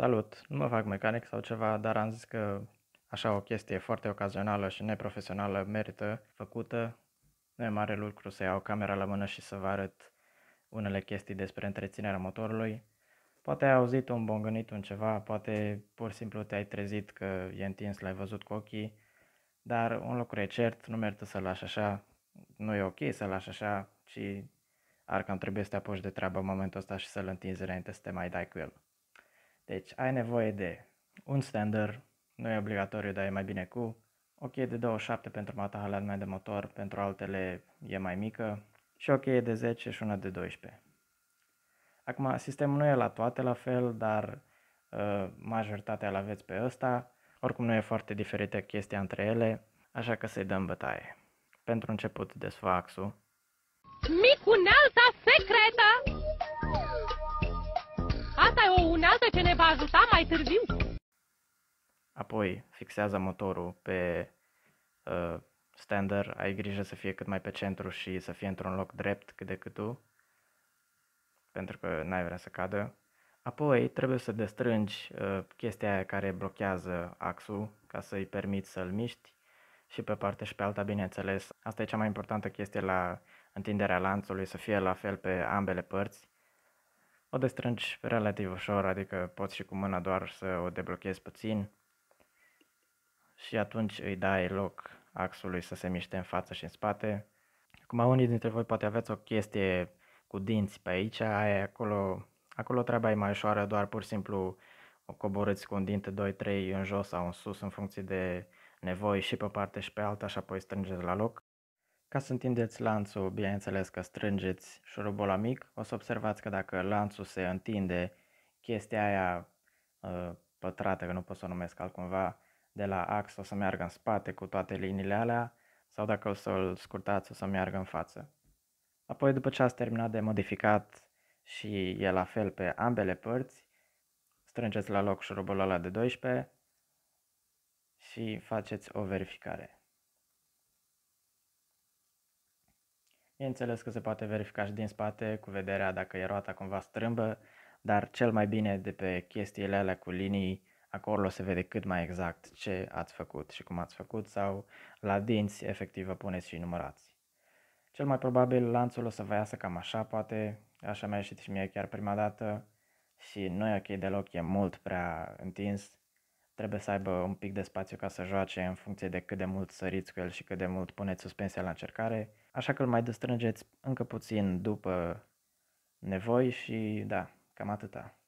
Salut! Nu mă fac mecanic sau ceva, dar am zis că așa o chestie foarte ocazională și neprofesională merită făcută. Nu e mare lucru să iau camera la mână și să vă arăt unele chestii despre întreținerea motorului. Poate ai auzit un bongănit, un ceva, poate pur și simplu te-ai trezit că e întins, l-ai văzut cu ochii, dar un lucru e cert, nu merită să-l lași așa, nu e ok să-l lași așa, ci ar cam trebuie să te apuci de treabă în momentul ăsta și să-l întinzi înainte să te mai dai cu el. Deci ai nevoie de un stander, nu e obligatoriu, dar e mai bine cu, o cheie de 27 pentru matahala mea de motor, pentru altele e mai mică, și o cheie de 10 și una de 12. Acum, sistemul nu e la toate la fel, dar uh, majoritatea îl aveți pe ăsta, oricum nu e foarte diferită chestia între ele, așa că să-i dăm bătaie. Pentru început, desfaxul. Micu unealta secretă! asta e o unealtă ce ne va ajuta mai târziu. Apoi fixează motorul pe uh, stander, ai grijă să fie cât mai pe centru și să fie într-un loc drept cât de cât tu, pentru că n-ai vrea să cadă. Apoi trebuie să destrângi uh, chestia aia care blochează axul ca să-i permiți să-l miști și pe partea și pe alta, bineînțeles. Asta e cea mai importantă chestie la întinderea lanțului, să fie la fel pe ambele părți o destrângi relativ ușor, adică poți și cu mâna doar să o deblochezi puțin și atunci îi dai loc axului să se miște în față și în spate. Acum unii dintre voi poate aveți o chestie cu dinți pe aici, aia acolo, acolo treaba e mai ușoară, doar pur și simplu o coborâți cu un dinte 2-3 în jos sau în sus în funcție de nevoi și pe parte și pe alta și apoi strângeți la loc. Ca să întindeți lanțul, bineînțeles că strângeți șurubul la mic, o să observați că dacă lanțul se întinde, chestia aia uh, pătrată, că nu pot să o numesc altcumva, de la ax o să meargă în spate cu toate liniile alea, sau dacă o să-l scurtați o să meargă în față. Apoi după ce ați terminat de modificat și e la fel pe ambele părți, strângeți la loc șurubul ăla de 12 și faceți o verificare. Bineînțeles că se poate verifica și din spate cu vederea dacă e roata cumva strâmbă, dar cel mai bine de pe chestiile alea cu linii, acolo se vede cât mai exact ce ați făcut și cum ați făcut sau la dinți efectiv vă puneți și numărați. Cel mai probabil lanțul o să vă iasă cam așa, poate, așa mi-a ieșit și mie chiar prima dată și nu e ok deloc, e mult prea întins, trebuie să aibă un pic de spațiu ca să joace în funcție de cât de mult săriți cu el și cât de mult puneți suspensia la încercare, așa că îl mai destrângeți încă puțin după nevoi și da, cam atâta.